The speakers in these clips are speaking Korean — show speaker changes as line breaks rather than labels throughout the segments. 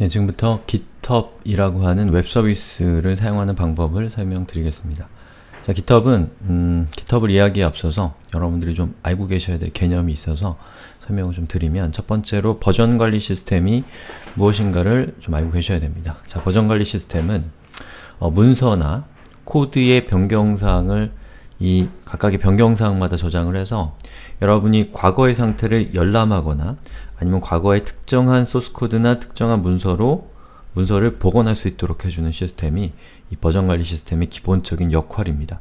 예, 지금부터 GitHub이라고 하는 웹 서비스를 사용하는 방법을 설명드리겠습니다. 자, GitHub은 음, GitHub을 이야기에 앞서서 여러분들이 좀 알고 계셔야 될 개념이 있어서 설명을 좀 드리면 첫 번째로 버전 관리 시스템이 무엇인가를 좀 알고 계셔야 됩니다. 자, 버전 관리 시스템은 어, 문서나 코드의 변경사항을 이 각각의 변경사항마다 저장을 해서 여러분이 과거의 상태를 열람하거나 아니면 과거에 특정한 소스코드나 특정한 문서로 문서를 복원할 수 있도록 해주는 시스템이 이 버전관리 시스템의 기본적인 역할입니다.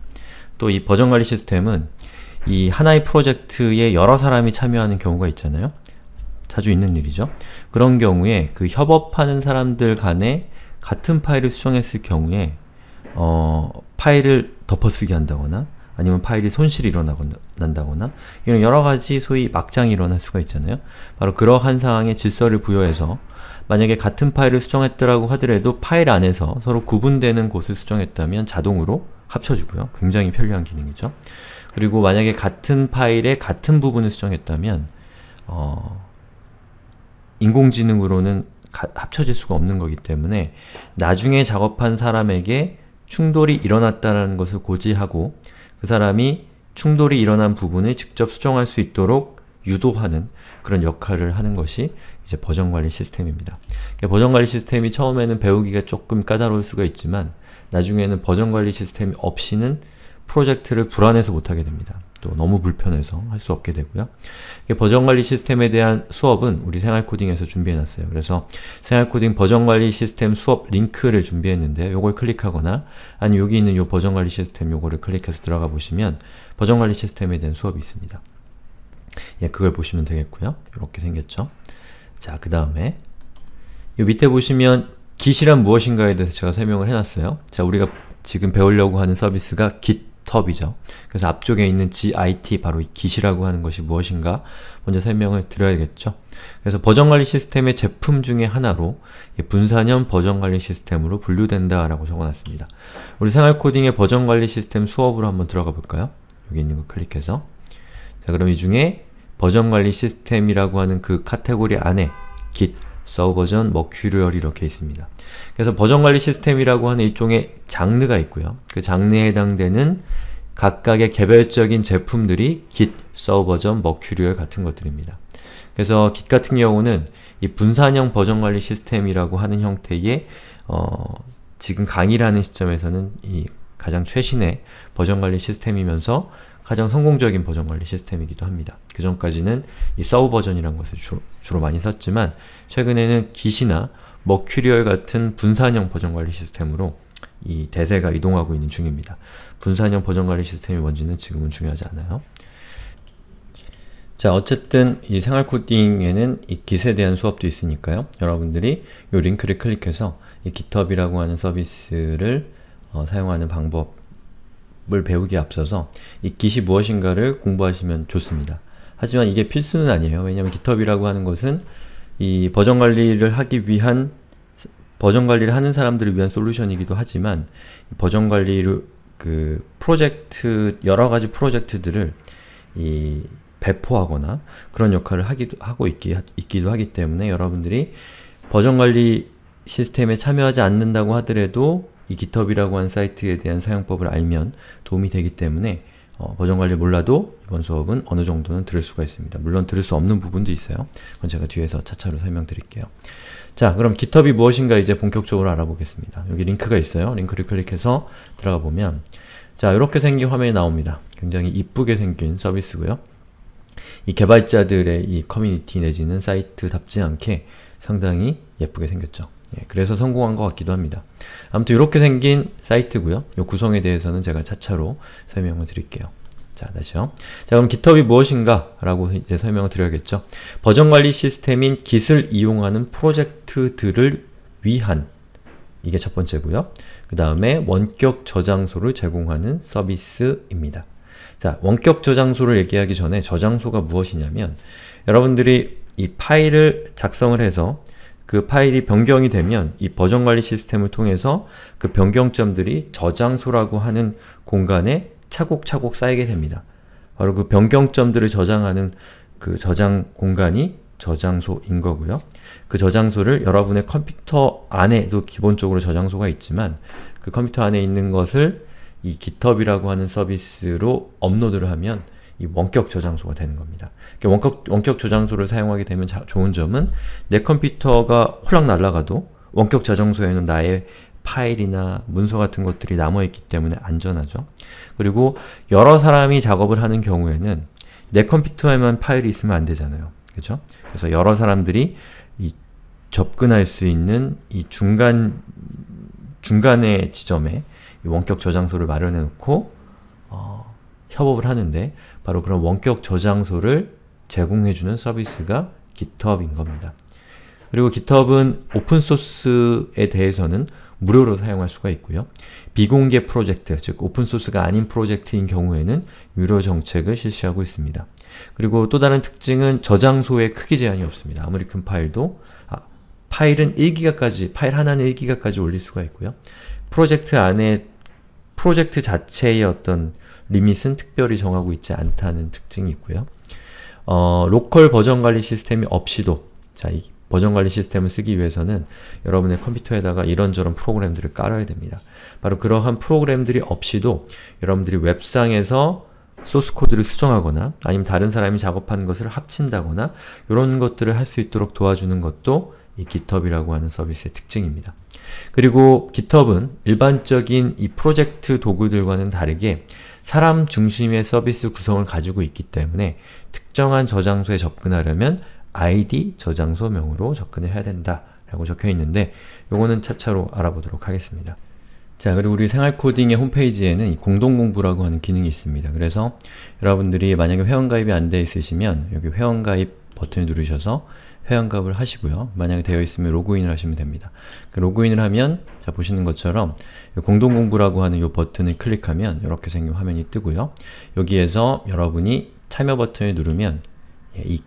또 이 버전관리 시스템은 이 하나의 프로젝트에 여러 사람이 참여하는 경우가 있잖아요. 자주 있는 일이죠. 그런 경우에 그 협업하는 사람들 간에 같은 파일을 수정했을 경우에 어, 파일을 덮어쓰기 한다거나 아니면 파일이 손실이 일어난다거나 이런 여러가지 소위 막장이 일어날 수가 있잖아요. 바로 그러한 상황에 질서를 부여해서 만약에 같은 파일을 수정했더라고 하더라도 파일 안에서 서로 구분되는 곳을 수정했다면 자동으로 합쳐주고요. 굉장히 편리한 기능이죠. 그리고 만약에 같은 파일에 같은 부분을 수정했다면 어, 인공지능으로는 가, 합쳐질 수가 없는 거기 때문에 나중에 작업한 사람에게 충돌이 일어났다는 것을 고지하고 그 사람이 충돌이 일어난 부분을 직접 수정할 수 있도록 유도하는 그런 역할을 하는 것이 이제 버전관리 시스템입니다. 그러니까 버전관리 시스템이 처음에는 배우기가 조금 까다로울 수가 있지만 나중에는 버전관리 시스템이 없이는 프로젝트를 불안해서 못하게 됩니다. 또 너무 불편해서 할 수 없게 되고요. 버전관리 시스템에 대한 수업은 우리 생활코딩에서 준비해놨어요. 그래서 생활코딩 버전관리 시스템 수업 링크를 준비했는데 요걸 클릭하거나 아니 여기 있는 요 버전관리 시스템 요거를 클릭해서 들어가 보시면 버전관리 시스템에 대한 수업이 있습니다. 예, 그걸 보시면 되겠고요. 이렇게 생겼죠. 자, 그 다음에 요 밑에 보시면 기시란 무엇인가에 대해서 제가 설명을 해놨어요. 자, 우리가 지금 배우려고 하는 서비스가 git 스톱이죠. 그래서 앞쪽에 있는 git, 바로 이 git이라고 하는 것이 무엇인가 먼저 설명을 드려야겠죠. 그래서 버전관리 시스템의 제품 중에 하나로 분산형 버전관리 시스템으로 분류된다라고 적어놨습니다. 우리 생활코딩의 버전관리 시스템 수업으로 한번 들어가 볼까요? 여기 있는 거 클릭해서 자 그럼 이 중에 버전관리 시스템이라고 하는 그 카테고리 안에 git 서브 버전, 머큐리얼 이렇게 있습니다. 그래서 버전관리 시스템이라고 하는 일종의 장르가 있고요. 그 장르에 해당되는 각각의 개별적인 제품들이 git, 서브 버전, 머큐리얼 같은 것들입니다. 그래서 git 같은 경우는 이 분산형 버전관리 시스템이라고 하는 형태의 어, 지금 강의라는 시점에서는 이 가장 최신의 버전관리 시스템이면서 가장 성공적인 버전 관리 시스템이기도 합니다. 그전까지는 이 서브 버전이라는 것을 주, 주로 많이 썼지만 최근에는 기시나 머큐리얼 같은 분산형 버전 관리 시스템으로 이 대세가 이동하고 있는 중입니다. 분산형 버전 관리 시스템이 뭔지는 지금은 중요하지 않아요. 자 어쨌든 이 생활코딩에는 이 g 에 대한 수업도 있으니까요. 여러분들이 이 링크를 클릭해서 이 GitHub이라고 하는 서비스를 어, 사용하는 방법 을 배우기에 앞서서 이 git이 무엇인가를 공부하시면 좋습니다. 하지만 이게 필수는 아니에요. 왜냐하면 github이라고 하는 것은 이 버전 관리를 하기 위한 버전 관리를 하는 사람들을 위한 솔루션이기도 하지만 버전 관리를 그 프로젝트 여러 가지 프로젝트들을 이 배포하거나 그런 역할을 하기도 하고 있기, 있기도 하기 때문에 여러분들이 버전 관리 시스템에 참여하지 않는다고 하더라도 이 GitHub이라고 한 사이트에 대한 사용법을 알면 도움이 되기 때문에 어, 버전 관리 몰라도 이번 수업은 어느 정도는 들을 수가 있습니다. 물론 들을 수 없는 부분도 있어요. 그건 제가 뒤에서 차차로 설명드릴게요. 자, 그럼 GitHub이 무엇인가 이제 본격적으로 알아보겠습니다. 여기 링크가 있어요. 링크를 클릭해서 들어가 보면 자, 이렇게 생긴 화면이 나옵니다. 굉장히 이쁘게 생긴 서비스고요. 이 개발자들의 이 커뮤니티 내지는 사이트답지 않게 상당히 예쁘게 생겼죠. 예, 그래서 성공한 것 같기도 합니다. 아무튼 이렇게 생긴 사이트고요. 이 구성에 대해서는 제가 차차로 설명을 드릴게요. 자, 다시요. 자, 그럼 GitHub이 무엇인가? 라고 이제 설명을 드려야겠죠. 버전관리 시스템인 Git을 이용하는 프로젝트들을 위한 이게 첫 번째고요. 그 다음에 원격 저장소를 제공하는 서비스입니다. 자, 원격 저장소를 얘기하기 전에 저장소가 무엇이냐면 여러분들이 이 파일을 작성을 해서 그 파일이 변경이 되면 이 버전관리 시스템을 통해서 그 변경점들이 저장소라고 하는 공간에 차곡차곡 쌓이게 됩니다. 바로 그 변경점들을 저장하는 그 저장 공간이 저장소인 거고요. 그 저장소를 여러분의 컴퓨터 안에도 기본적으로 저장소가 있지만 그 컴퓨터 안에 있는 것을 이 GitHub이라고 하는 서비스로 업로드를 하면 이 원격 저장소가 되는 겁니다. 그러니까 원격, 원격 저장소를 사용하게 되면 자, 좋은 점은 내 컴퓨터가 홀랑 날아가도 원격 저장소에는 나의 파일이나 문서 같은 것들이 남아있기 때문에 안전하죠. 그리고 여러 사람이 작업을 하는 경우에는 내 컴퓨터에만 파일이 있으면 안 되잖아요. 그죠 그래서 여러 사람들이 접근할 수 있는 이 중간 중간의 지점에 원격 저장소를 마련해 놓고 협업을 하는데 바로 그런 원격 저장소를 제공해주는 서비스가 GitHub인 겁니다. 그리고 GitHub은 오픈소스에 대해서는 무료로 사용할 수가 있고요. 비공개 프로젝트, 즉 오픈소스가 아닌 프로젝트인 경우에는 유료 정책을 실시하고 있습니다. 그리고 또 다른 특징은 저장소에 크기 제한이 없습니다. 아무리 큰 파일도 아, 파일은 1기가까지, 파일 하나는 1기가까지 올릴 수가 있고요. 프로젝트 안에 프로젝트 자체의 어떤 리밋은 특별히 정하고 있지 않다는 특징이 있고요. 어, 로컬 버전 관리 시스템이 없이도 자, 이 버전 관리 시스템을 쓰기 위해서는 여러분의 컴퓨터에다가 이런저런 프로그램들을 깔아야 됩니다. 바로 그러한 프로그램들이 없이도 여러분들이 웹상에서 소스 코드를 수정하거나 아니면 다른 사람이 작업한 것을 합친다거나 이런 것들을 할 수 있도록 도와주는 것도 이 GitHub이라고 하는 서비스의 특징입니다. 그리고 GitHub은 일반적인 이 프로젝트 도구들과는 다르게 사람 중심의 서비스 구성을 가지고 있기 때문에 특정한 저장소에 접근하려면 id 저장소명으로 접근을 해야 된다 라고 적혀있는데 요거는 차차로 알아보도록 하겠습니다. 자, 그리고 우리 생활코딩의 홈페이지에는 공동공부라고 하는 기능이 있습니다. 그래서 여러분들이 만약에 회원가입이 안 돼 있으시면 여기 회원가입 버튼을 누르셔서 회원가입을 하시고요. 만약에 되어 있으면 로그인을 하시면 됩니다. 그 로그인을 하면 자 보시는 것처럼 공동공부라고 하는 이 버튼을 클릭하면 이렇게 생긴 화면이 뜨고요. 여기에서 여러분이 참여 버튼을 누르면 예, 이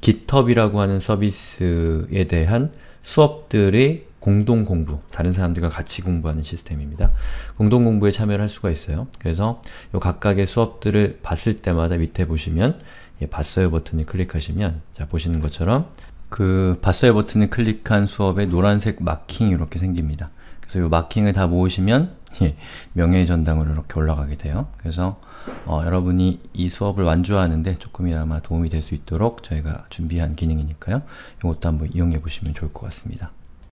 GitHub이라고 하는 서비스에 대한 수업들의 공동공부, 다른 사람들과 같이 공부하는 시스템입니다. 공동공부에 참여를 할 수가 있어요. 그래서 이 각각의 수업들을 봤을 때마다 밑에 보시면 봤어요 예, 버튼을 클릭하시면 자 보시는 것처럼 그 봤어요 버튼을 클릭한 수업에 노란색 마킹이 이렇게 생깁니다. 그래서 이 마킹을 다 모으시면 예, 명예의 전당으로 이렇게 올라가게 돼요. 그래서 어, 여러분이 이 수업을 완주하는데 조금이나마 도움이 될 수 있도록 저희가 준비한 기능이니까요. 이것도 한번 이용해 보시면 좋을 것 같습니다.